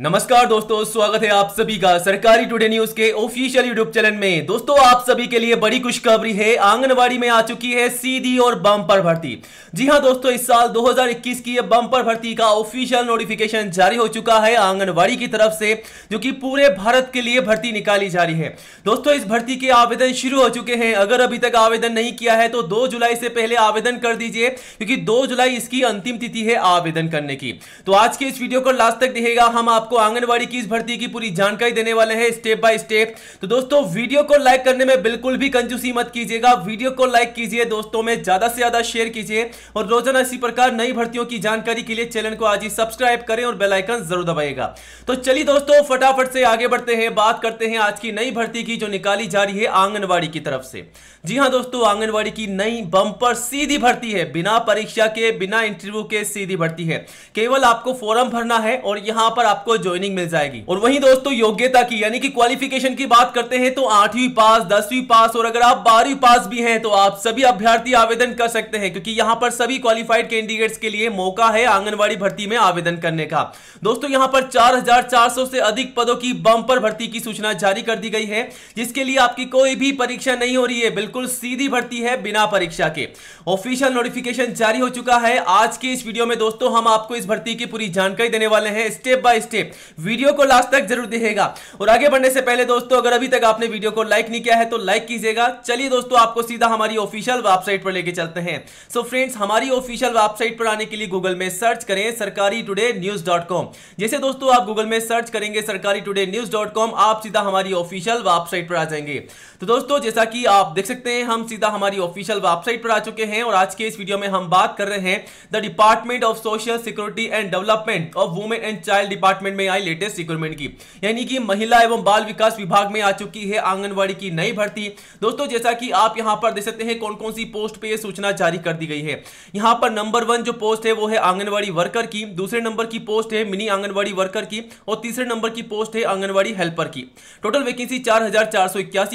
नमस्कार दोस्तों स्वागत है आप सभी का सरकारी टुडे न्यूज के ऑफिशियल यूट्यूब चैनल में दोस्तों आप सभी के लिए बड़ी खुशखबरी है आंगनवाड़ी में आ चुकी है सीधी और बम्पर भर्ती जी हां दोस्तों इस साल 2021 की बम्पर भर्ती का ऑफिशियल नोटिफिकेशन जारी हो चुका है आंगनबाड़ी की तरफ से जो की पूरे भारत के लिए भर्ती निकाली जा रही है दोस्तों इस भर्ती के आवेदन शुरू हो चुके हैं अगर अभी तक आवेदन नहीं किया है तो दो जुलाई से पहले आवेदन कर दीजिए क्योंकि दो जुलाई इसकी अंतिम तिथि है आवेदन करने की तो आज के इस वीडियो को लास्ट तक दिखेगा हम आप आपको आंगनबाड़ी की भर्ती की पूरी जानकारी देने वाले हैं स्टेप बाय स्टेप तो दोस्तों वीडियो को लाइक करने में बिल्कुल भी कंजूसी मत कीजिएगा वीडियो को लाइक कीजिए दोस्तों में ज्यादा से ज्यादा शेयर कीजिए और रोजाना इसी प्रकार नई भर्तियों की जानकारी के लिए चैनल को आज ही सब्सक्राइब करें और बेलाइकन जरूर दबाएगा तो चलिए दोस्तों फटाफट से आगे बढ़ते हैं बात करते हैं आज की नई भर्ती की जो निकाली जा रही है आंगनबाड़ी की तरफ से जी हाँ दोस्तों आंगनबाड़ी की नई बम्पर सीधी भर्ती है बिना परीक्षा के बिना इंटरव्यू के सीधी भर्ती है केवल आपको फॉर्म भरना है और यहां पर आपको ज्वाइनिंग मिल जाएगी और वही दोस्तों योग्यता की यानी कि क्वालिफिकेशन की बात करते हैं तो आठवीं पास दसवीं पास और अगर आप बारहवीं पास भी हैं तो आप सभी अभ्यर्थी आवेदन कर सकते हैं क्योंकि यहाँ पर सभी क्वालिफाइड कैंडिडेट्स के लिए मौका है आंगनबाड़ी भर्ती में आवेदन करने का दोस्तों यहाँ पर 4,400 से अधिक पदों की बम्पर भर्ती की सूचना जारी कर दी गई है जिसके लिए आपकी कोई भी परीक्षा नहीं हो रही है बिल्कुल सीधी भर्ती है बिना परीक्षा के ऑफिशियल नोटिफिकेशन जारी हो चुका है आज के इस वीडियो में दोस्तों हम आपको इस भर्ती की पूरी जानकारी देने वाले हैं स्टेप बाय स्टेप वीडियो को लास्ट तक जरूर देखेगा और आगे बढ़ने से पहले दोस्तों अगर अभी तक आपने वीडियो को लाइक नहीं किया है तो लाइक कीजिएगा चलिए दोस्तों आपको सीधा हमारी ऑफिशियल वेबसाइट पर लेके चलते हैं सो so फ्रेंड्स हमारी ऑफिशियल वेबसाइट पर आने के लिए गूगल में सर्च करें सरकारी टुडे न्यूज डॉट कॉम जैसे दोस्तों आप गूगल में सर्च करेंगे सरकारी टुडे न्यूज डॉट कॉम आप सीधा हमारी ऑफिशियल वेबसाइट पर आ जाएंगे तो दोस्तों जैसा कि आप देख सकते हैं हम सीधा हमारी ऑफिशियल वेबसाइट पर आ चुके हैं और आज के इस वीडियो में हम बात कर रहे हैं the department of social security and development of women and child department में आई लेटेस्ट रिक्रूटमेंट की यानी कि महिला एवं बाल विकास विभाग में आ चुकी है आंगनबाड़ी की नई भर्ती दोस्तों जैसा कि आप यहां पर देख सकते हैं कौन कौन सी पोस्ट पे सूचना जारी कर दी गई है यहां पर नंबर वन जो पोस्ट है वो है आंगनबाड़ी वर्कर की दूसरे नंबर की पोस्ट है मिनी आंगनबाड़ी वर्कर की और तीसरे नंबर की पोस्ट है आंगनबाड़ी हेल्पर की टोटल वैकेंसी चार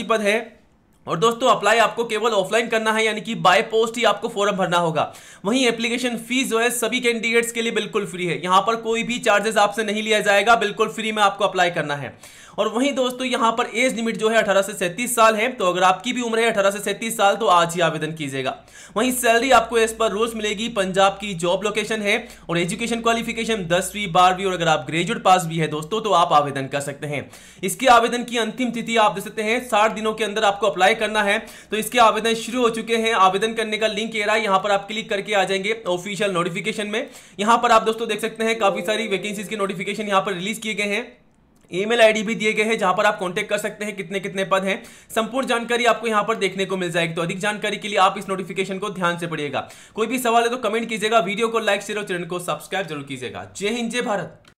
पद है और दोस्तों अप्लाई आपको केवल ऑफलाइन करना है यानी कि बाय पोस्ट ही आपको फॉर्म भरना होगा वहीं एप्लीकेशन फीस जो है सभी कैंडिडेट्स के लिए बिल्कुल फ्री है यहां पर कोई भी चार्जेस आपसे नहीं लिया जाएगा बिल्कुल फ्री में आपको अप्लाई करना है और वहीं दोस्तों यहाँ पर एज लिमिट जो है अठारह से सैंतीस साल है तो अगर आपकी भी उम्र है अठारह से सैंतीस साल तो आज ही आवेदन कीजिएगा वहीं सैलरी आपको इस पर रोज मिलेगी पंजाब की जॉब लोकेशन है और एजुकेशन क्वालिफिकेशन दसवीं बारहवीं और अगर आप ग्रेजुएट पास भी है दोस्तों तो आप आवेदन कर सकते हैं इसके आवेदन की अंतिम तिथि आप दे सकते हैं साठ दिनों के अंदर आपको अप्लाई करना है तो इसके आवेदन शुरू हो चुके हैं आवेदन करने का लिंक ये रहा है यहाँ पर आप क्लिक करके आ जाएंगे ऑफिशियल नोटिफिकेशन में यहां पर आप दोस्तों देख सकते हैं काफी सारी वैकेंसीज के नोटिफिकेशन यहाँ पर रिलीज किए गए हैं ईमेल आईडी भी दिए गए हैं जहां पर आप कॉन्टेक्ट कर सकते हैं कितने कितने पद हैं संपूर्ण जानकारी आपको यहां पर देखने को मिल जाएगी तो अधिक जानकारी के लिए आप इस नोटिफिकेशन को ध्यान से पढ़िएगा कोई भी सवाल है तो कमेंट कीजिएगा वीडियो को लाइक शेयर और चैनल को सब्सक्राइब जरूर कीजिएगा जय हिंद जय भारत